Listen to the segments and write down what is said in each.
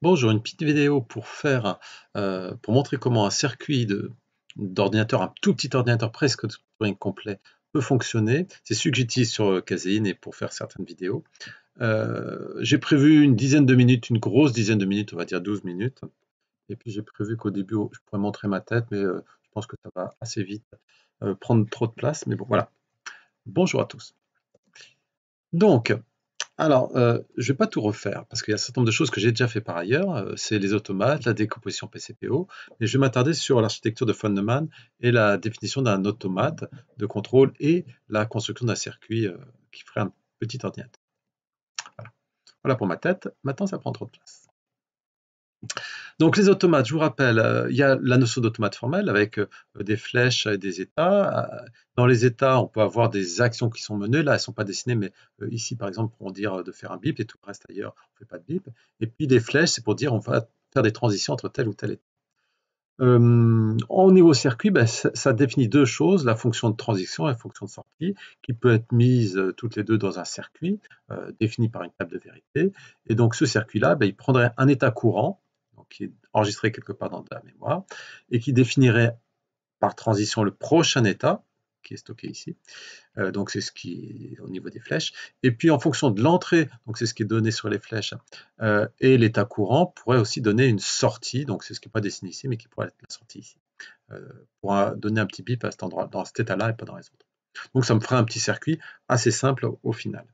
Bonjour, une petite vidéo pour faire, euh, pour montrer comment un circuit d'ordinateur, un tout petit ordinateur presque complet, peut fonctionner. C'est celui que j'utilise sur euh, Caséine et pour faire certaines vidéos. Euh, j'ai prévu une dizaine de minutes, une grosse dizaine de minutes, on va dire 12 minutes. Et puis j'ai prévu qu'au début, oh, je pourrais montrer ma tête, mais je pense que ça va assez vite prendre trop de place. Mais bon, voilà. Bonjour à tous. Donc, alors, je euh, je vais pas tout refaire, parce qu'il y a un certain nombre de choses que j'ai déjà fait par ailleurs. Euh, c'est les automates, la décomposition PCPO, mais je vais m'attarder sur l'architecture de von Neumann et la définition d'un automate de contrôle et la construction d'un circuit euh, qui ferait un petit ordinateur. Voilà pour ma tête. Maintenant, ça prend trop de place. Donc les automates, je vous rappelle, euh, il y a la notion d'automate formelle avec euh, des flèches et des états. Euh, dans les états, on peut avoir des actions qui sont menées. Là, elles ne sont pas dessinées, mais ici, par exemple, pour dire de faire un bip et tout le reste ailleurs, on ne fait pas de bip. Et puis des flèches, c'est pour dire on va faire des transitions entre tel ou tel état. au niveau circuit, ben, ça, définit deux choses, la fonction de transition et la fonction de sortie, qui peut être mise toutes les deux dans un circuit, défini par une table de vérité. Et donc ce circuit-là, ben, il prendrait un état courant, qui est enregistré quelque part dans la mémoire, et qui définirait par transition le prochain état, qui est stocké ici. Euh, donc c'est ce qui est au niveau des flèches. Et puis en fonction de l'entrée, donc c'est ce qui est donné sur les flèches, euh, et l'état courant pourrait aussi donner une sortie, donc c'est ce qui n'est pas dessiné ici, mais qui pourrait être la sortie ici, euh, pour donner un petit bip à cet endroit, dans cet état-là et pas dans les autres. Donc ça me ferait un petit circuit assez simple au final.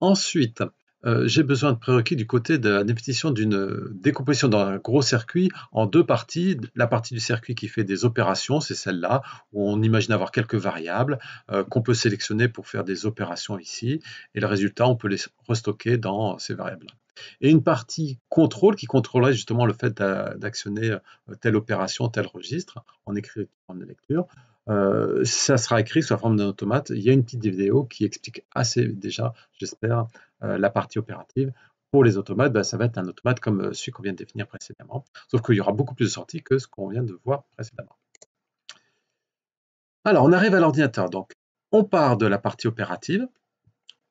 Ensuite, euh, j'ai besoin de prérequis du côté de la définition d'une euh, décomposition d'un gros circuit en deux parties. La partie du circuit qui fait des opérations, c'est celle-là, où on imagine avoir quelques variables euh, qu'on peut sélectionner pour faire des opérations ici, et le résultat, on peut les restocker dans ces variables-là. Et une partie contrôle qui contrôlerait justement le fait d'actionner telle opération, tel registre en écriture, en lecture, euh, ça sera écrit sous la forme d'un automate. Il y a une petite vidéo qui explique assez déjà, j'espère, euh, la partie opérative. Pour les automates, bah, ça va être un automate comme euh, celui qu'on vient de définir précédemment, sauf qu'il y aura beaucoup plus de sorties que ce qu'on vient de voir précédemment. Alors, on arrive à l'ordinateur. Donc, on part de la partie opérative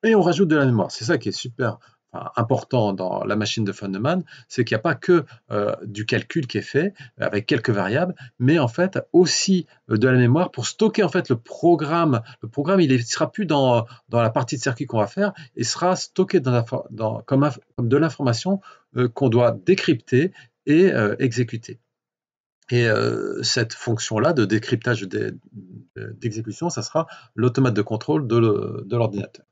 et on rajoute de la mémoire. C'est ça qui est super euh, important dans la machine de von Neumann, c'est qu'il n'y a pas que euh, du calcul qui est fait euh, avec quelques variables, mais en fait aussi de la mémoire pour stocker en fait le programme. Le programme, il ne sera plus dans, la partie de circuit qu'on va faire, il sera stocké dans, comme, de l'information qu'on doit décrypter et exécuter. Et cette fonction-là de décryptage d'exécution, ça sera l'automate de contrôle de l'ordinateur.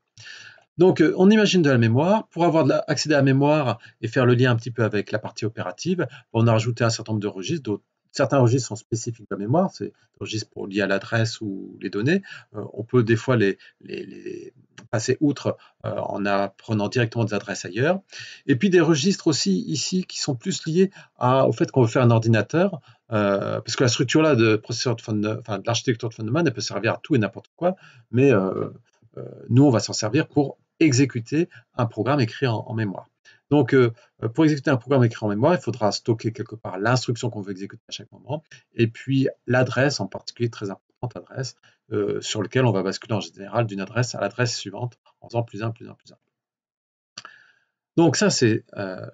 Donc, euh, on imagine de la mémoire. Pour avoir de à la mémoire et faire le lien un petit peu avec la partie opérative, on a rajouté un certain nombre de registres. Certains registres sont spécifiques de la mémoire, c'est des registres pour lier à l'adresse ou les données. Euh, on peut des fois les, passer outre euh, en apprenant directement des adresses ailleurs. Et puis des registres aussi ici qui sont plus liés au fait qu'on veut faire un ordinateur, parce que la structure-là de processeur de, enfin, l'architecture de fondement, elle peut servir à tout et n'importe quoi, mais nous, on va s'en servir pour exécuter un programme écrit en, mémoire. Donc, euh, euh, pour exécuter un programme écrit en mémoire, il faudra stocker quelque part l'instruction qu'on veut exécuter à chaque moment, et puis l'adresse, en particulier très importante adresse, euh, sur laquelle on va basculer en général d'une adresse à l'adresse suivante en faisant plus un, plus 1, plus 1. Donc ça, c'est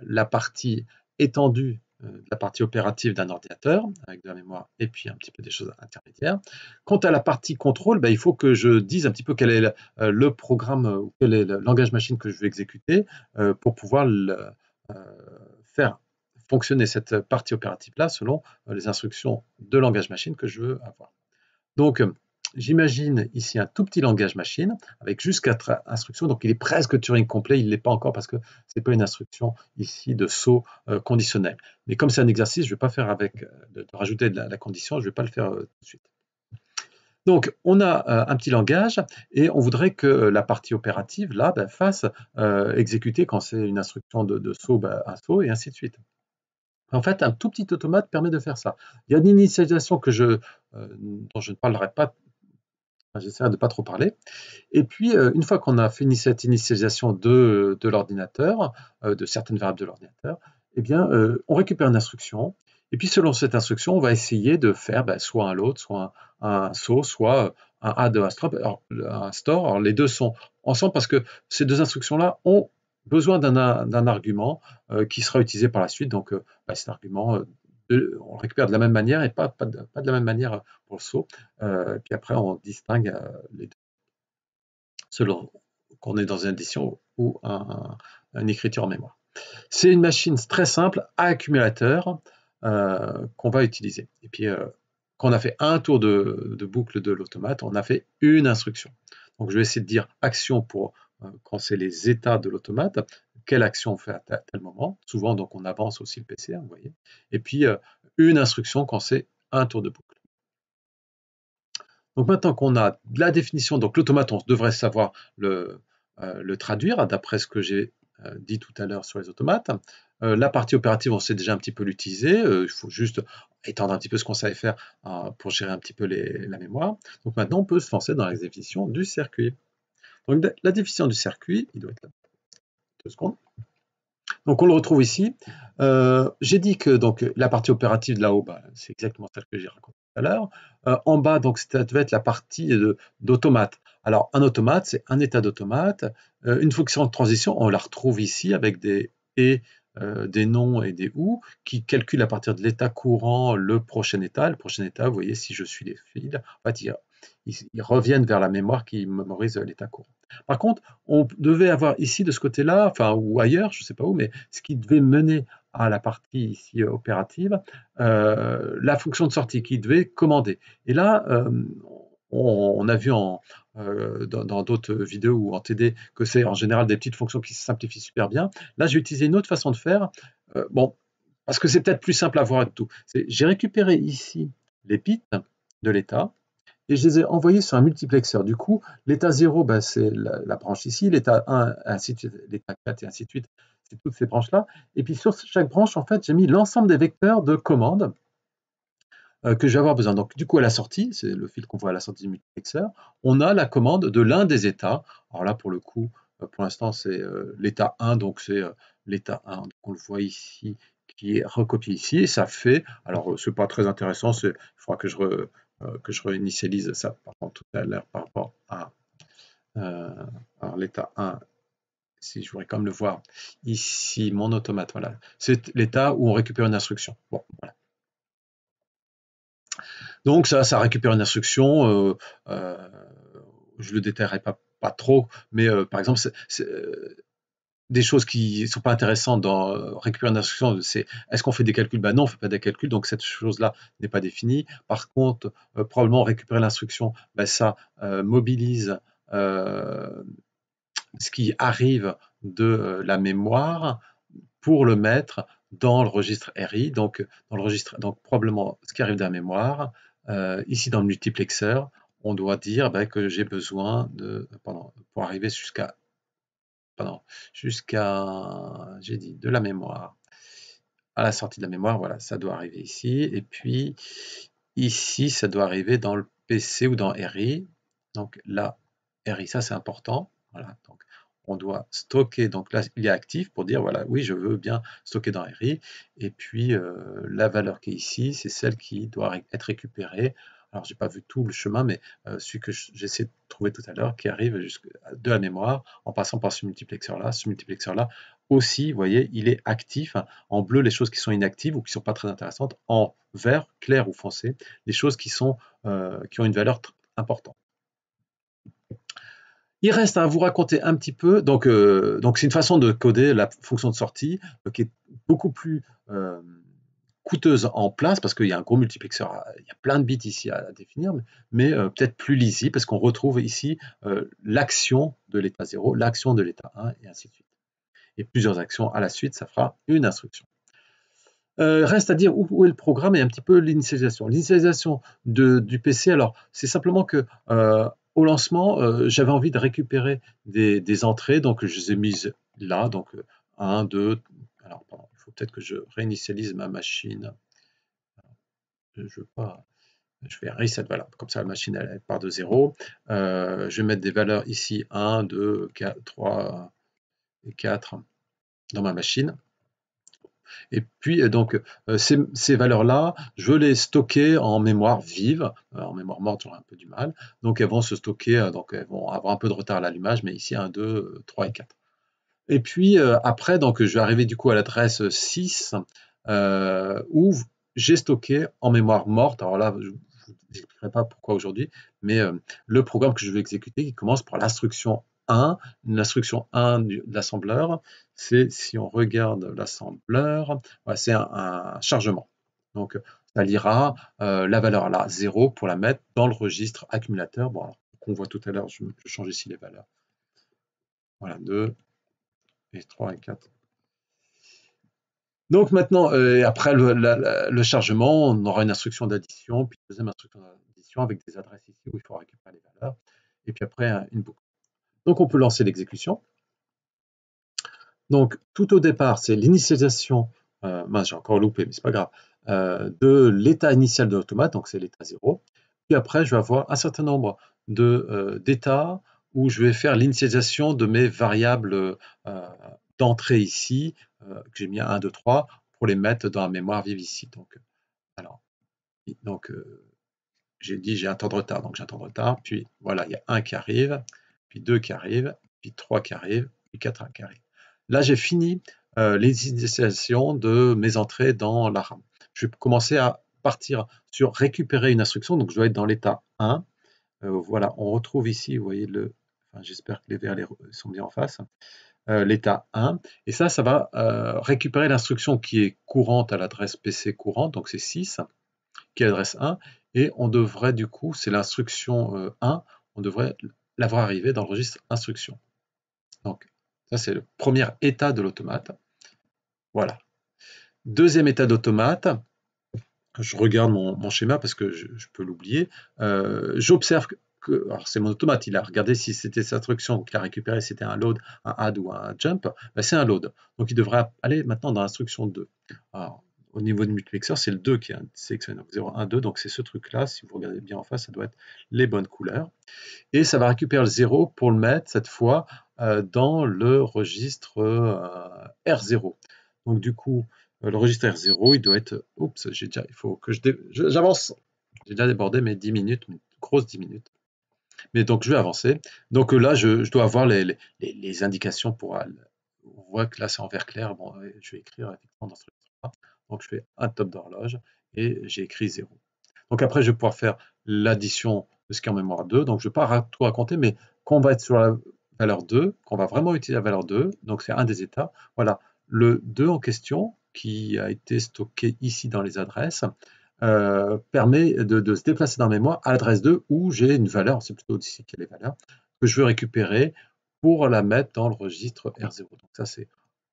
la partie étendue euh, la partie opérative d'un ordinateur avec de la mémoire et puis un petit peu des choses intermédiaires. Quant à la partie contrôle, bah, il faut que je dise un petit peu quel est le, euh, programme euh, ou quel est le langage machine que je veux exécuter pour pouvoir faire fonctionner cette partie opérative-là selon les instructions de langage machine que je veux avoir. Donc, j'imagine ici un tout petit langage machine avec juste quatre instructions. Donc il est presque Turing complet, il ne l'est pas encore parce que ce n'est pas une instruction ici de saut euh, conditionnel. Mais comme c'est un exercice, je ne vais pas faire avec euh, de, rajouter de la, condition, je ne vais pas le faire euh, tout de suite. Donc, on a un petit langage et on voudrait que la partie opérative, là, ben, fasse exécuter quand c'est une instruction de, saut, ben, un saut, et ainsi de suite. En fait, un tout petit automate permet de faire ça. Il y a une initialisation que je, dont je ne parlerai pas J'essaierai de ne pas trop parler. Et puis, euh, une fois qu'on a fini cette initialisation de, l'ordinateur, euh, de certaines variables de l'ordinateur, eh bien, euh, on récupère une instruction. Et puis, selon cette instruction, on va essayer de faire ben, soit un load, soit un, saut, soit un add, un, un store. Alors, les deux sont ensemble parce que ces deux instructions-là ont besoin d'un argument qui sera utilisé par la suite. Donc, ben, cet argument, on récupère de la même manière et pas, pas, de, pas de la même manière pour le saut, euh, puis après on distingue euh, les deux, selon qu'on est dans une addition ou un, une écriture en mémoire. C'est une machine très simple à accumulateur euh, qu'on va utiliser. Et puis, quand on a fait un tour de, de boucle de l'automate, on a fait une instruction. Donc, je vais essayer de dire action pour quand c'est les états de l'automate, quelle action on fait à tel moment. Souvent, donc, on avance aussi le PC, vous voyez. Et puis, euh, une instruction quand c'est un tour de boucle. Donc, maintenant qu'on a la définition, donc l'automate, on devrait savoir le, euh, traduire, hein, d'après ce que j'ai euh, dit tout à l'heure sur les automates. la partie opérative, on sait déjà un petit peu l'utiliser. Il faut juste étendre un petit peu ce qu'on savait faire pour gérer un petit peu la mémoire. Donc maintenant, on peut se lancer dans la définition du circuit. Donc la définition du circuit, il doit être là secondes. Donc on le retrouve ici. Euh, j'ai dit que donc la partie opérative de là-haut, bah, c'est exactement celle que j'ai racontée tout à l'heure. Euh, en bas, donc ça devait être la partie d'automate. Alors un automate, c'est un état d'automate. Euh, une fonction de transition, on la retrouve ici avec des et des noms et des ou qui calculent à partir de l'état courant le prochain état. Le prochain état, vous voyez, si je suis les fils, en fait, il y ils, reviennent vers la mémoire qui mémorise l'état courant. Par contre, on devait avoir ici, de ce côté-là, enfin, ou ailleurs, je ne sais pas où, mais ce qui devait mener à la partie ici opérative, euh, la fonction de sortie qui devait commander. Et là, euh, on, a vu euh, dans d'autres vidéos ou en TD que c'est en général des petites fonctions qui se simplifient super bien. Là, j'ai utilisé une autre façon de faire. bon, parce que c'est peut-être plus simple à voir et tout. J'ai récupéré ici les bits de l'état et je les ai envoyés sur un multiplexeur. Du coup, l'état 0, ben, c'est la, branche ici, l'état 1, ainsi de suite, l'état 4 et ainsi de suite, c'est toutes ces branches-là. Et puis sur chaque branche, en fait, j'ai mis l'ensemble des vecteurs de commandes euh, que je vais avoir besoin. Donc du coup, à la sortie, c'est le fil qu'on voit à la sortie du multiplexeur, on a la commande de l'un des états. Alors là, pour le coup, euh, pour l'instant, c'est euh, l'état 1, donc c'est l'état 1, on le voit ici, qui est recopié ici, et ça fait, alors c'est pas très intéressant, il faudra que je, euh, que je réinitialise ça par tout à l'heure par rapport à euh, l'état 1 si je voudrais comme le voir ici, mon automate, voilà. C'est l'état où on récupère une instruction. Donc ça, ça récupère une instruction. Euh, je le déterrerai pas, pas trop, mais par exemple, c'est des choses qui ne sont pas intéressantes dans euh, récupérer l'instruction c'est est-ce qu'on fait des calculs Ben non, on ne fait pas des calculs, donc cette chose-là n'est pas définie. Par contre, euh, probablement récupérer l'instruction, ben ça euh, mobilise ce qui arrive de la mémoire pour le mettre dans le registre RI, donc dans le registre, donc probablement ce qui arrive de la mémoire. ici dans le multiplexeur, on doit dire ben, que j'ai besoin de, pour arriver jusqu'à jusqu'à, j'ai dit, de la mémoire. À la sortie de la mémoire, voilà, ça doit arriver ici. Et puis, ici, ça doit arriver dans le PC ou dans RI. Donc là, RI, ça c'est important. Voilà, donc on doit stocker. Donc là, il est actif pour dire, voilà, oui, je veux bien stocker dans RI. Et puis, euh, la valeur qui est ici, c'est celle qui doit être récupérée alors j'ai pas vu tout le chemin, mais euh, celui que j'essaie de trouver tout à l'heure, qui arrive de la mémoire, en passant par ce multiplexeur-là, ce multiplexeur-là aussi, vous voyez, il est actif. En bleu, les choses qui sont inactives ou qui ne sont pas très intéressantes. En vert, clair ou foncé, les choses qui, sont, euh, qui ont une valeur importante. Il reste à vous raconter un petit peu, donc euh, donc c'est une façon de coder la fonction de sortie euh, qui est beaucoup plus coûteuse en place, parce qu'il y a un gros multiplexeur, il y a plein de bits ici à, définir, mais euh, peut-être plus lisible, parce qu'on retrouve ici euh, l'action de l'état 0, l'action de l'état 1, et ainsi de suite. Et plusieurs actions à la suite, ça fera une instruction. Euh, reste à dire où, est le programme et un petit peu l'initialisation. L'initialisation du PC, alors c'est simplement que au lancement, j'avais envie de récupérer des, des, entrées, donc je les ai mises là, donc 1, 2, peut-être que je réinitialise ma machine. Euh, je veux pas. Je vais reset, valeur. comme ça la machine elle, part de zéro. Euh, je vais mettre des valeurs ici 1, 2, 3 et 4 dans ma machine. Et puis, euh, donc, ces, valeurs-là, je les stocker en mémoire vive. En mémoire morte, j'aurai un peu du mal. Donc, elles vont se stocker, donc elles vont avoir un peu de retard à l'allumage, mais ici, 1, 2, 3 et 4. Et puis euh, après, donc, je vais arriver du coup à l'adresse 6 euh, où j'ai stocké en mémoire morte, alors là, je ne vous expliquerai pas pourquoi aujourd'hui, mais euh, le programme que je vais exécuter qui commence par l'instruction 1. L'instruction 1 de l'assembleur, c'est si on regarde l'assembleur, c'est un, chargement. Donc, ça lira la valeur là, 0, pour la mettre dans le registre accumulateur. Bon, qu'on voit tout à l'heure, je, je, change ici les valeurs. Voilà, 2, et 3 et 4. Donc maintenant, euh, après le, chargement, on aura une instruction d'addition, puis une deuxième instruction d'addition avec des adresses ici où il faudra récupérer les valeurs, et puis après euh, une boucle. Donc on peut lancer l'exécution. Donc tout au départ, c'est l'initialisation, euh, j'ai encore loupé, mais c'est pas grave, de l'état initial de l'automate, donc c'est l'état 0. Puis après, je vais avoir un certain nombre d'états où je vais faire l'initialisation de mes variables euh, d'entrée ici, euh, que j'ai mis un, 1, 2, 3, pour les mettre dans la mémoire vive ici. Donc, euh, alors, donc j'ai dit j'ai un temps de retard, donc j'ai un temps de retard, puis voilà, il y a 1 qui arrive, puis deux qui arrive, puis 3 qui arrive, puis 4 qui arrive. Là, j'ai fini l'initialisation de mes entrées dans la RAM. Je vais commencer à partir sur récupérer une instruction, donc je dois être dans l'état 1. voilà, on retrouve ici, vous voyez, le J'espère que les verres sont bien en face. Euh, l'état 1. Et ça, ça va euh, récupérer l'instruction qui est courante à l'adresse PC courante, donc c'est 6, qui est l'adresse 1. Et on devrait, du coup, c'est l'instruction 1, euh, on devrait l'avoir arrivé dans le registre instruction. Donc, ça, c'est le premier état de l'automate. Voilà. Deuxième état d'automate, je regarde mon, schéma parce que je, je peux l'oublier. J'observe alors c'est mon automate, il a regardé si c'était sa instruction, qu'il a récupéré c'était un load, un add ou un jump, ben, c'est un load. Donc il devrait aller maintenant dans l'instruction 2. Alors, au niveau du multiplexeur, c'est le 2 qui est sélectionné, donc 0, 1, 2, donc c'est ce truc-là, si vous regardez bien en face, ça doit être les bonnes couleurs. Et ça va récupérer le 0 pour le mettre cette fois euh, dans le registre euh, R0. Donc du coup, euh, le registre R0, il doit être... Oups, j'ai déjà... Il faut que je... J'avance J'ai déjà débordé mes 10 minutes, mes grosse 10 minutes. Mais donc, je vais avancer. Donc euh, là, je, dois avoir les, indications pour. Euh, on voit que là, c'est en vert clair. Bon, euh, je vais écrire effectivement dans ce Donc, je fais un top d'horloge et j'ai écrit 0. Donc après, je vais pouvoir faire l'addition de ce qui est en mémoire 2. Donc, je ne vais pas tout raconter, mais qu'on va être sur la valeur 2, qu'on va vraiment utiliser la valeur 2. Donc, c'est un des états. Voilà, le 2 en question qui a été stocké ici dans les adresses. Euh, permet de, se déplacer dans la mémoire à l'adresse 2 où j'ai une valeur, c'est plutôt d'ici qu'elle est valeur, que je veux récupérer pour la mettre dans le registre R0. Donc ça c'est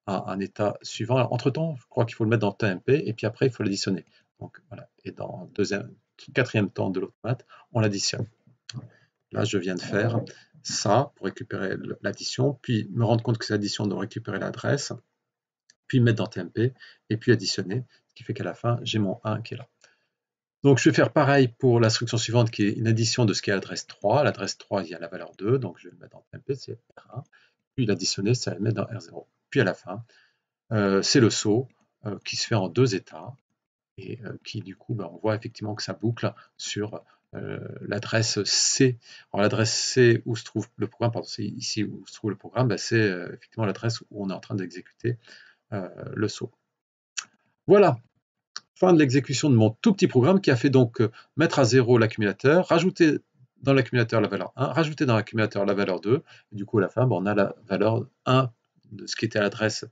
un, état suivant. entre temps, je crois qu'il faut le mettre dans TMP et puis après il faut l'additionner. Donc et dans deuxième, quatrième temps de l'automate, on l'additionne. Là je viens de faire ça pour récupérer l'addition, puis me rendre compte que c'est l'addition de récupérer l'adresse, puis mettre dans TMP et puis additionner, ce qui fait qu'à la fin j'ai mon 1 qui est là. Donc je vais faire pareil pour l'instruction suivante qui est une addition de ce qui est l'adresse 3. L'adresse 3, il y a la valeur 2, donc je vais le mettre dans MP, c'est R1. Puis l'additionner, ça va le mettre dans R0. Puis à la fin, euh, c'est le saut euh, qui se fait en deux états et euh, qui du coup, bah, on voit effectivement que ça boucle sur l'adresse C. Alors l'adresse C où se trouve le programme, pardon, c'est ici où se trouve le programme, bah, c'est effectivement l'adresse où on est en train d'exécuter le saut. Voilà, fin de l'exécution de mon tout petit programme qui a fait donc euh, mettre à zéro l'accumulateur, rajouter dans l'accumulateur la valeur 1, rajouter dans l'accumulateur la valeur 2, du coup à la fin, ben, on a la valeur 1 de ce qui était à l'adresse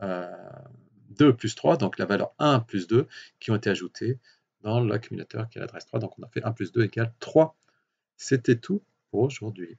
2 euh, plus 3, donc la valeur 1 plus 2 qui ont été ajoutées dans l'accumulateur qui est l'adresse 3, donc on a fait 1 plus 2 égale 3. C'était tout pour aujourd'hui.